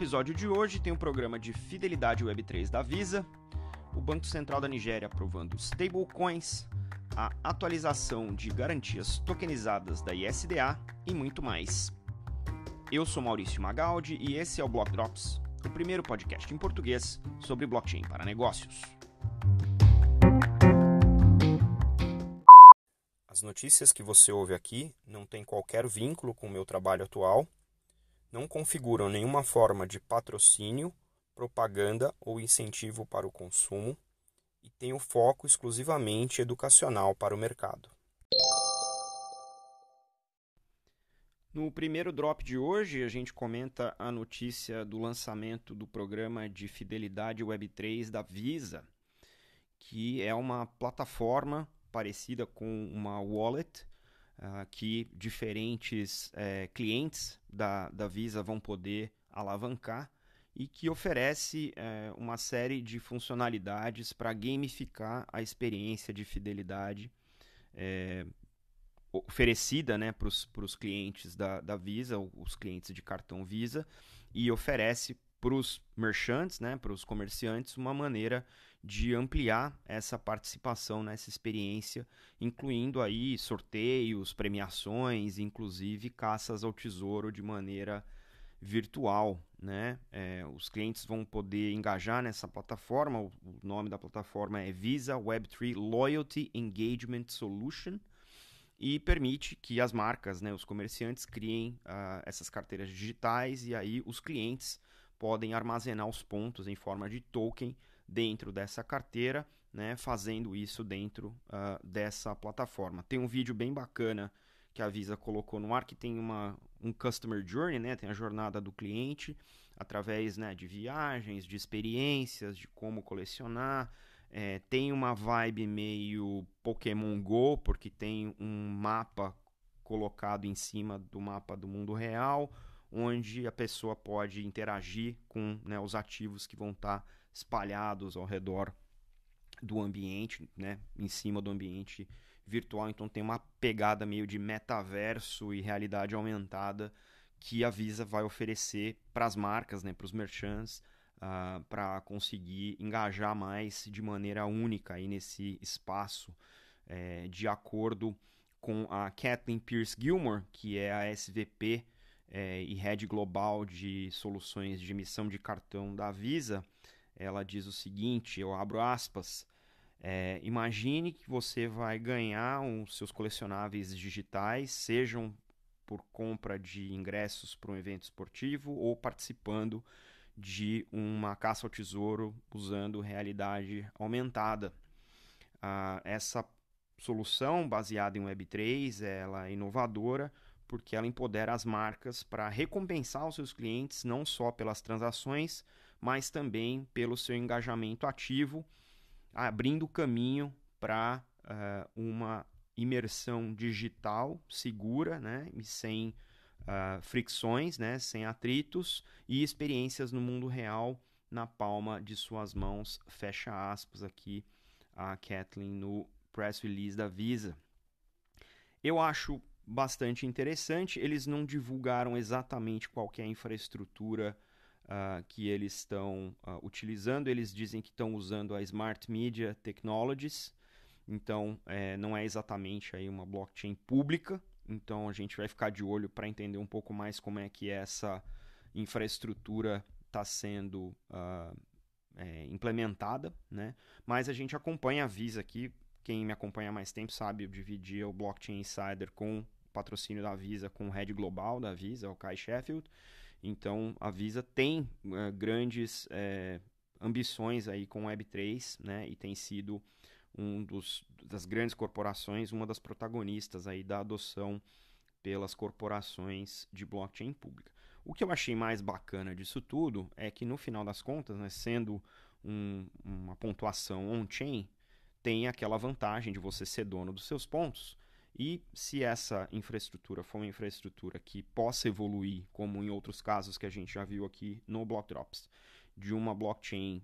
episódio de hoje tem o um programa de Fidelidade Web3 da Visa, o Banco Central da Nigéria aprovando stablecoins, a atualização de garantias tokenizadas da ISDA e muito mais. Eu sou Maurício Magaldi e esse é o Block Drops, o primeiro podcast em português sobre blockchain para negócios. As notícias que você ouve aqui não têm qualquer vínculo com o meu trabalho atual não configuram nenhuma forma de patrocínio, propaganda ou incentivo para o consumo e têm o foco exclusivamente educacional para o mercado. No primeiro drop de hoje, a gente comenta a notícia do lançamento do programa de fidelidade Web3 da Visa, que é uma plataforma parecida com uma wallet que diferentes é, clientes da, da Visa vão poder alavancar e que oferece é, uma série de funcionalidades para gamificar a experiência de fidelidade é, oferecida né, para os clientes da, da Visa, os clientes de cartão Visa, e oferece para os merchantes, né, para os comerciantes, uma maneira de ampliar essa participação nessa né, experiência, incluindo aí sorteios, premiações, inclusive caças ao tesouro de maneira virtual, né? É, os clientes vão poder engajar nessa plataforma. O, nome da plataforma é Visa Web3 Loyalty Engagement Solution e permite que as marcas, né, os comerciantes criem uh, essas carteiras digitais e aí os clientes podem armazenar os pontos em forma de token dentro dessa carteira, né, fazendo isso dentro uh, dessa plataforma. Tem um vídeo bem bacana que a Visa colocou no ar que tem uma, um customer journey, né, tem a jornada do cliente através né, de viagens, de experiências, de como colecionar. É, tem uma vibe meio Pokémon Go, porque tem um mapa colocado em cima do mapa do mundo real onde a pessoa pode interagir com né, os ativos que vão estar tá espalhados ao redor do ambiente, né, em cima do ambiente virtual. Então tem uma pegada meio de metaverso e realidade aumentada que a Visa vai oferecer para as marcas, né, para os merchants, uh, ah, para conseguir engajar mais de maneira única aí nesse espaço, é, de acordo com a Kathleen Pierce Gilmore, que é a SVP é, e head global de soluções de emissão de cartão da Visa, ela diz o seguinte: eu abro aspas. É, imagine que você vai ganhar os seus colecionáveis digitais, sejam por compra de ingressos para um evento esportivo ou participando de uma caça ao tesouro usando realidade aumentada. Ah, essa solução baseada em Web3 ela é inovadora, porque ela empodera as marcas para recompensar os seus clientes não só pelas transações, mas também pelo seu engajamento ativo, abrindo caminho para uh, eh, uma imersão digital segura né, e sem uh, fricções, né, sem atritos e experiências no mundo real na palma de suas mãos. Fecha aspas aqui a Kathleen no press release da Visa. Eu acho bastante interessante. Eles não divulgaram exatamente qual é a infraestrutura uh, que eles estão uh, utilizando. Eles dizem que estão usando a Smart Media Technologies. Então, é, não é exatamente aí uma blockchain pública. Então, a gente vai ficar de olho para entender um pouco mais como é que essa infraestrutura está sendo uh, é, implementada, né? Mas a gente acompanha, a Visa aqui. Quem me acompanha há mais tempo sabe, eu dividi o Blockchain Insider com patrocínio da Visa com o head global da Visa, o Kai Sheffield. Então a Visa tem uh, grandes eh, ambições aí com o Web3, né? E tem sido um dos das grandes corporações, uma das protagonistas aí da adoção pelas corporações de blockchain pública. O que eu achei mais bacana disso tudo é que no final das contas, né, sendo um, uma pontuação on-chain, tem aquela vantagem de você ser dono dos seus pontos e se essa infraestrutura for uma infraestrutura que possa evoluir, como em outros casos que a gente já viu aqui no blockdrops, de uma blockchain,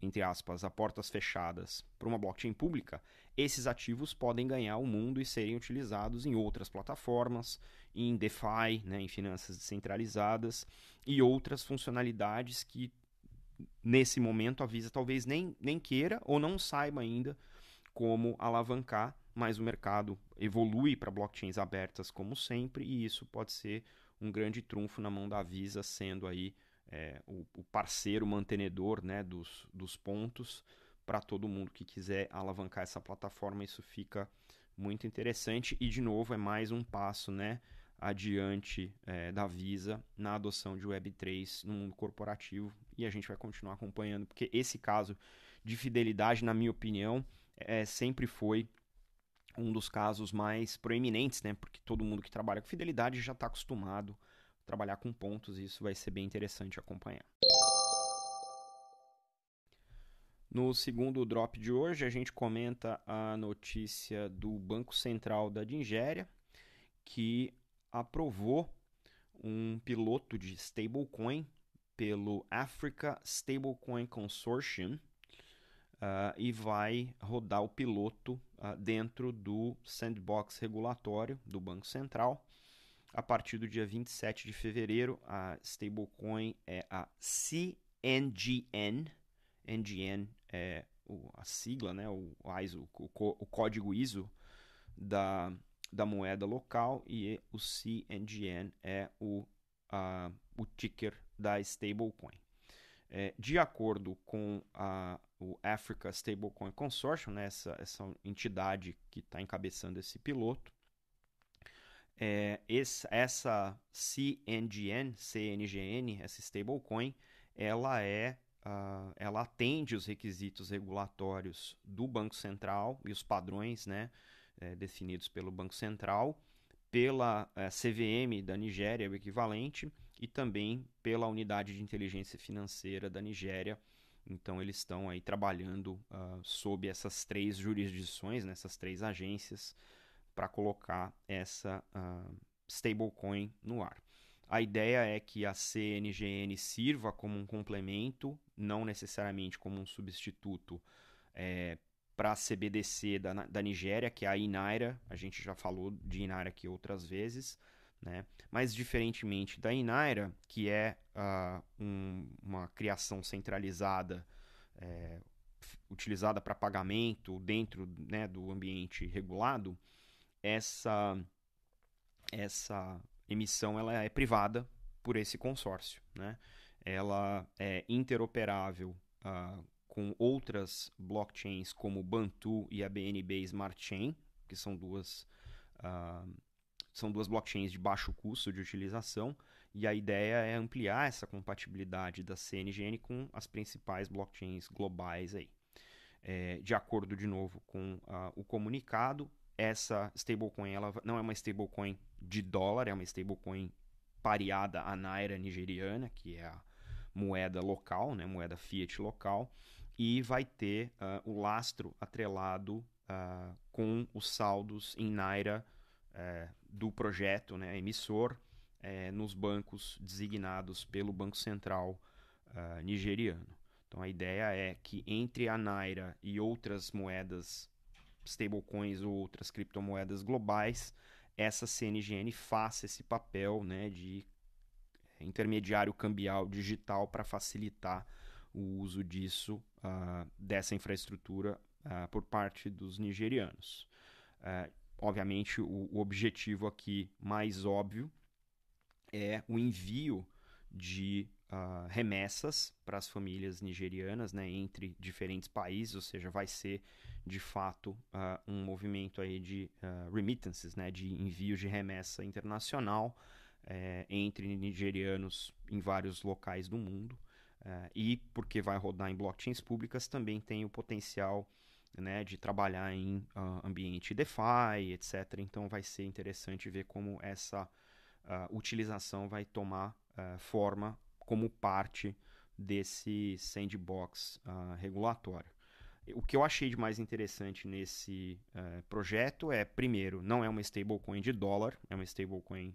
entre aspas, a portas fechadas, para uma blockchain pública, esses ativos podem ganhar o mundo e serem utilizados em outras plataformas, em DeFi, né, em finanças descentralizadas e outras funcionalidades que nesse momento a Visa talvez nem, nem queira ou não saiba ainda como alavancar mas o mercado evolui para blockchains abertas como sempre, e isso pode ser um grande trunfo na mão da Visa, sendo aí é, o, o, parceiro mantenedor né, dos, dos pontos para todo mundo que quiser alavancar essa plataforma. Isso fica muito interessante e, de novo, é mais um passo né, adiante é, da Visa na adoção de Web3 no mundo corporativo e a gente vai continuar acompanhando, porque esse caso de fidelidade, na minha opinião, é, sempre foi um dos casos mais proeminentes, né? Porque todo mundo que trabalha com fidelidade já está acostumado a trabalhar com pontos e isso vai ser bem interessante acompanhar. No segundo drop de hoje, a gente comenta a notícia do Banco Central da Dingéria, que aprovou um piloto de stablecoin pelo Africa Stablecoin Consortium, uh, e vai rodar o piloto uh, dentro do sandbox regulatório do Banco Central. A partir do dia 27 de fevereiro, a stablecoin é a CNGN. NGN é o, a sigla, né, o, ISO, o, o código ISO da, da moeda local e o CNGN é o, a ah, o ticker da stablecoin. É, de acordo com a, o Africa Stablecoin Consortium, né, essa, essa entidade que está encabeçando esse piloto, é, esse, essa CNGN, CNGN, essa stablecoin, ela é uh, ela atende os requisitos regulatórios do Banco Central e os padrões né, é, definidos pelo Banco Central pela eh, CVM da Nigéria, o equivalente, e também pela Unidade de Inteligência Financeira da Nigéria. Então, eles estão aí trabalhando uh, sob essas três jurisdições, nessas né, três agências, para colocar essa uh, stablecoin no ar. A ideia é que a CNGN sirva como um complemento, não necessariamente como um substituto é, para a CBDC da, da Nigéria, que é a Inaira. A gente já falou de Inaira aqui outras vezes. Né? Mas diferentemente da Inaira, que é uh, um, uma criação centralizada, é, utilizada para pagamento dentro né, do ambiente regulado, essa, essa emissão ela é privada por esse consórcio. Né? Ela é interoperável uh, com outras blockchains como Bantu e a BNB Smart Chain, que são duas, uh, são duas blockchains de baixo custo de utilização, e a ideia é ampliar essa compatibilidade da CNGN com as principais blockchains globais aí. É, de acordo, de novo, com uh, o comunicado, essa stablecoin ela não é uma stablecoin de dólar, é uma stablecoin pareada à naira nigeriana, que é a moeda local, né, moeda fiat local, e vai ter uh, o lastro atrelado uh, com os saldos em Naira uh, do projeto né, emissor eh, nos bancos designados pelo Banco Central ah, nigeriano. Então a ideia é que entre a Naira e outras moedas, stablecoins ou outras criptomoedas globais, essa CNGN faça esse papel né, de eh, intermediário cambial digital para facilitar o uso disso, uh, dessa infraestrutura, uh, por parte dos nigerianos. Uh, obviamente, o, o, objetivo aqui mais óbvio é o envio de remessas para as famílias nigerianas né, entre diferentes países, ou seja, vai ser de fato um movimento aí de remittances, né, de envios de remessa internacional eh, entre nigerianos em vários locais do mundo. Eh, e porque vai rodar em blockchains públicas, também tem o potencial né, de trabalhar em uh, ambiente DeFi, etc. Então vai ser interessante ver como essa uh, utilização vai tomar eh, forma como parte desse sandbox ah, regulatório. O que eu achei de mais interessante nesse eh, projeto é, primeiro, não é uma stablecoin de dólar, é uma stablecoin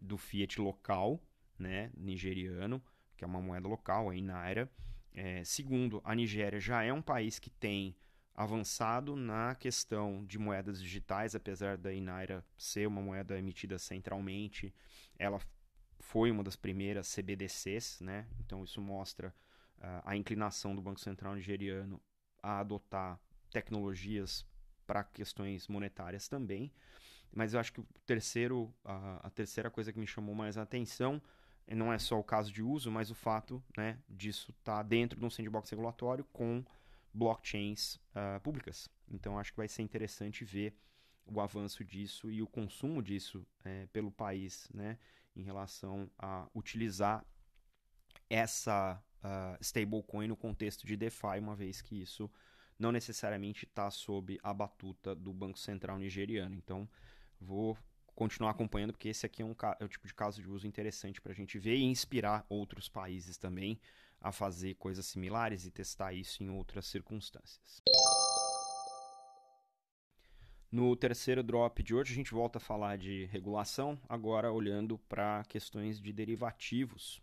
do fiat local, né, nigeriano, que é uma moeda local, a Naira. É, segundo, a Nigéria já é um país que tem avançado na questão de moedas digitais, apesar da Naira ser uma moeda emitida centralmente, ela foi uma das primeiras CBDCs, né? Então isso mostra uh, a inclinação do Banco Central nigeriano a adotar tecnologias para questões monetárias também. Mas eu acho que o terceiro, a, a terceira coisa que me chamou mais a atenção e não é só o caso de uso, mas o fato né, disso estar tá dentro de um sandbox regulatório com blockchains uh, públicas. Então, acho que vai ser interessante ver o avanço disso e o consumo disso é, pelo país, né, em relação a utilizar essa uh, stablecoin no contexto de DeFi, uma vez que isso não necessariamente está sob a batuta do Banco Central nigeriano. Então, vou continuar acompanhando, porque esse aqui é um, é tipo de caso de uso interessante para a gente ver e inspirar outros países também a fazer coisas similares e testar isso em outras circunstâncias. No terceiro drop de hoje, a gente volta a falar de regulação, agora olhando para questões de derivativos.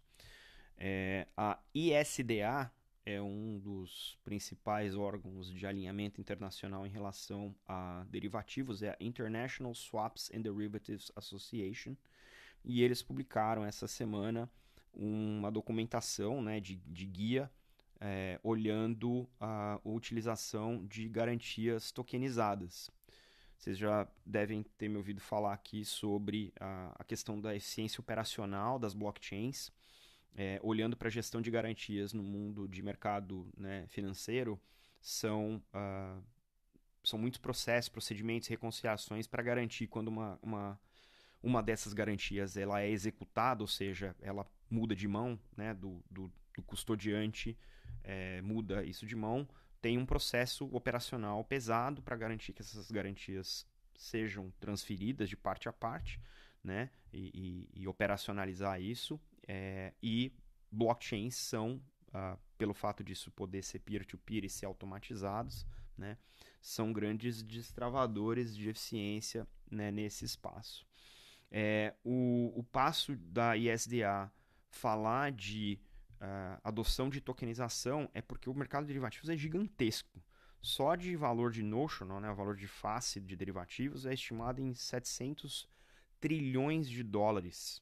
É, a ISDA, é um dos principais órgãos de alinhamento internacional em relação a derivativos, é a International Swaps and Derivatives Association, e eles publicaram essa semana uma documentação né, de, de guia é, olhando a utilização de garantias tokenizadas. Vocês já devem ter me ouvido falar aqui sobre a, a questão da eficiência operacional das blockchains é, olhando para a gestão de garantias no mundo de mercado né, financeiro, são, uh, são muitos processos, procedimentos, reconciliações para garantir quando uma, uma, uma dessas garantias ela é executada, ou seja, ela muda de mão né, do, do, do custodiante, é, muda isso de mão, tem um processo operacional pesado para garantir que essas garantias sejam transferidas de parte a parte né, e, e, e operacionalizar isso. É, e blockchains são, ah, pelo fato disso poder ser peer-to-peer -peer e ser automatizados, né, são grandes destravadores de eficiência né, nesse espaço. É, o, o, passo da ISDA falar de ah, adoção de tokenização é porque o mercado de derivativos é gigantesco. Só de valor de notion, né, o valor de face de derivativos, é estimado em 700 trilhões de dólares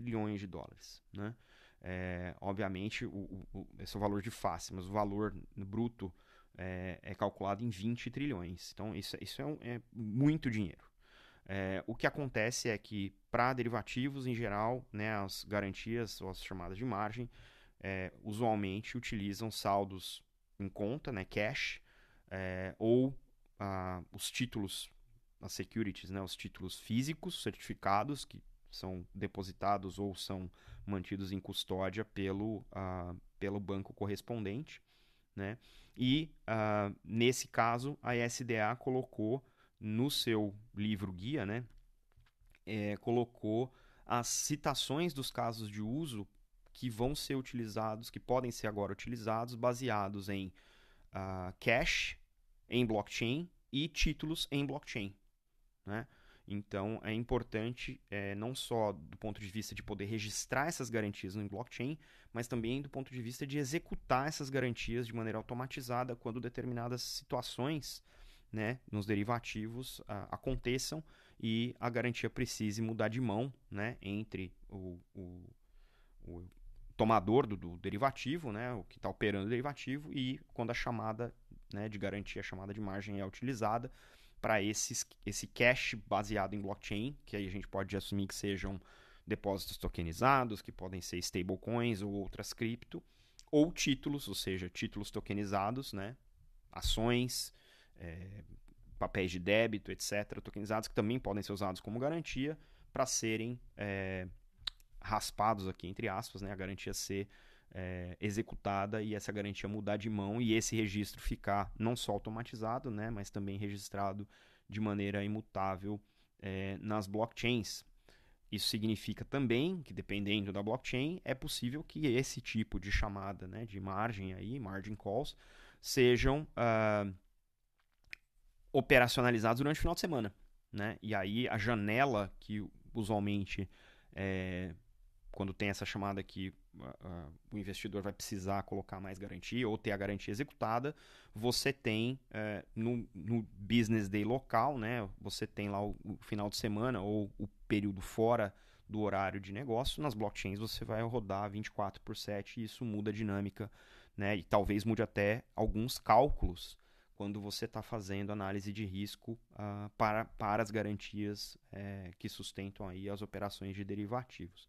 trilhões de dólares. Né? É, obviamente, o, o, esse é o valor de face, mas o valor bruto é, é calculado em 20 trilhões. Então, isso, isso é, um, é muito dinheiro. É, o que acontece é que, para derivativos em geral, né, as garantias ou as chamadas de margem, é, usualmente utilizam saldos em conta, né, cash, é, ou ah, os títulos, as securities, né, os títulos físicos, certificados, que são depositados ou são mantidos em custódia pelo, uh, pelo banco correspondente. Né? E, uh, nesse caso, a SDA colocou no seu livro guia, né? É, colocou as citações dos casos de uso que vão ser utilizados, que podem ser agora utilizados, baseados em uh, cash, em blockchain e títulos em blockchain. Né? Então, é importante é, não só do ponto de vista de poder registrar essas garantias no blockchain, mas também do ponto de vista de executar essas garantias de maneira automatizada quando determinadas situações né, nos derivativos a, aconteçam e a garantia precise mudar de mão né, entre o, o, o tomador do, do, derivativo, né, o que está operando o derivativo, e quando a chamada né, de garantia, a chamada de margem é utilizada, para esse cash baseado em blockchain, que aí a gente pode assumir que sejam depósitos tokenizados, que podem ser stablecoins ou outras cripto, ou títulos, ou seja, títulos tokenizados, né? ações, é, papéis de débito, etc., tokenizados, que também podem ser usados como garantia para serem é, raspados aqui, entre aspas, né? a garantia ser é, executada e essa garantia mudar de mão e esse registro ficar não só automatizado, né, mas também registrado de maneira imutável é, nas blockchains. Isso significa também que, dependendo da blockchain, é possível que esse tipo de chamada né, de margem aí, margin calls, sejam uh, operacionalizados durante o final de semana. Né? E aí a janela que usualmente é, quando tem essa chamada que uh, uh, o investidor vai precisar colocar mais garantia ou ter a garantia executada, você tem uh, no, no, business day local, né? Você tem lá o, o, final de semana ou o período fora do horário de negócio. Nas blockchains você vai rodar 24 por 7 e isso muda a dinâmica, né? E talvez mude até alguns cálculos quando você está fazendo análise de risco uh, para, para as garantias é, que sustentam aí as operações de derivativos.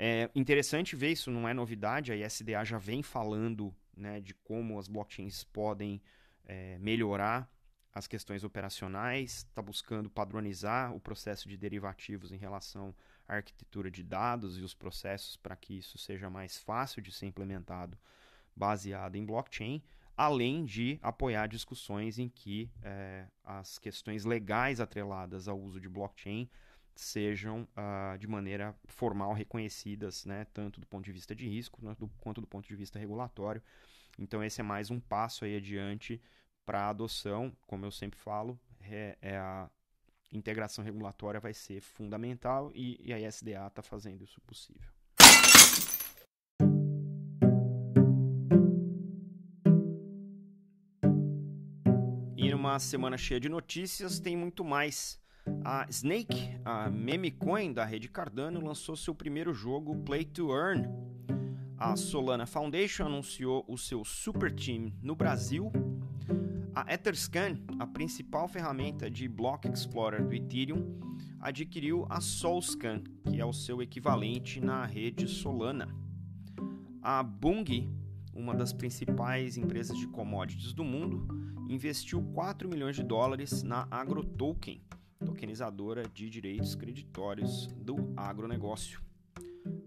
É interessante ver, isso não é novidade, a ISDA já vem falando né, de como as blockchains podem é, melhorar as questões operacionais, está buscando padronizar o processo de derivativos em relação à arquitetura de dados e os processos para que isso seja mais fácil de ser implementado baseado em blockchain, além de apoiar discussões em que é, as questões legais atreladas ao uso de blockchain sejam ah, de maneira formal reconhecidas, né, tanto do ponto de vista de risco quanto do ponto de vista regulatório. Então, esse é mais um passo aí adiante para a adoção, como eu sempre falo, é, é a integração regulatória vai ser fundamental e, e a SDA está fazendo isso possível. E numa semana cheia de notícias, tem muito mais a Snake, a meme coin da rede Cardano, lançou seu primeiro jogo Play to Earn. A Solana Foundation anunciou o seu super team no Brasil. A Etherscan, a principal ferramenta de Block Explorer do Ethereum, adquiriu a Solscan, que é o seu equivalente na rede Solana. A Bung, uma das principais empresas de commodities do mundo, investiu 4 milhões de dólares na AgroToken tokenizadora de direitos creditórios do agronegócio.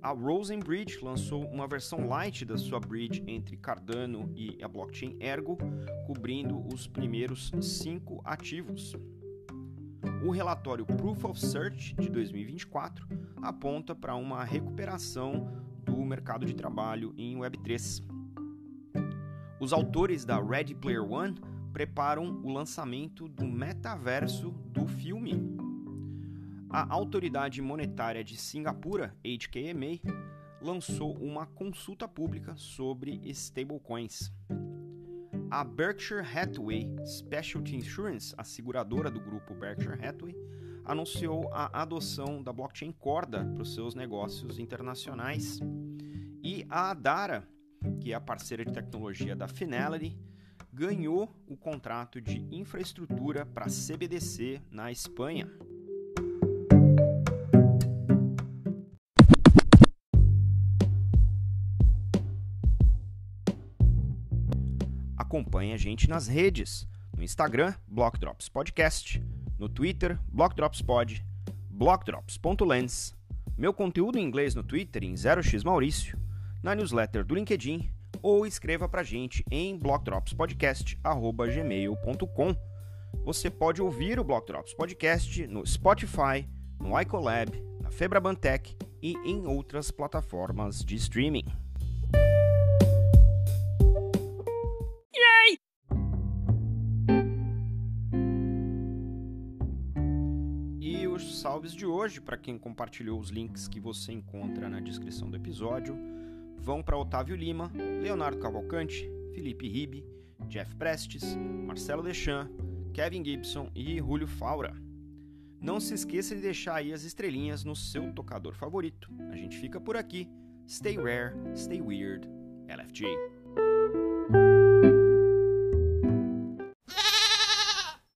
A Rosenbridge lançou uma versão light da sua bridge entre Cardano e a blockchain Ergo, cobrindo os primeiros cinco ativos. O relatório Proof of Search de 2024 aponta para uma recuperação do mercado de trabalho em Web3. Os autores da Ready Player One preparam o lançamento do metaverso do filme. A autoridade monetária de Singapura, HKMA, lançou uma consulta pública sobre stablecoins. A Berkshire Hathaway Specialty Insurance, a seguradora do grupo Berkshire Hathaway, anunciou a adoção da blockchain Corda para os seus negócios internacionais. E a Adara, que é a parceira de tecnologia da Finality, ganhou o contrato de infraestrutura para CBDC na Espanha. Acompanhe a gente nas redes, no Instagram, Blockdrops Podcast, no Twitter, Pod, blockdrops.lens, meu conteúdo em inglês no Twitter em 0x Maurício, na newsletter do LinkedIn ou escreva para gente em blockdropspodcast@gmail.com. Você pode ouvir o Block Drops Podcast no Spotify, no Icolab, na Febrabantec e em outras plataformas de streaming. Yay! E os salves de hoje, para quem compartilhou os links que você encontra na descrição do episódio, vão para Otávio Lima, Leonardo Cavalcante, Felipe Ribe, Jeff Prestes, Marcelo Deschamps, Kevin Gibson e Julio Faura. Não se esqueça de deixar aí as estrelinhas no seu tocador favorito. A gente fica por aqui. Stay rare, stay weird. LFG.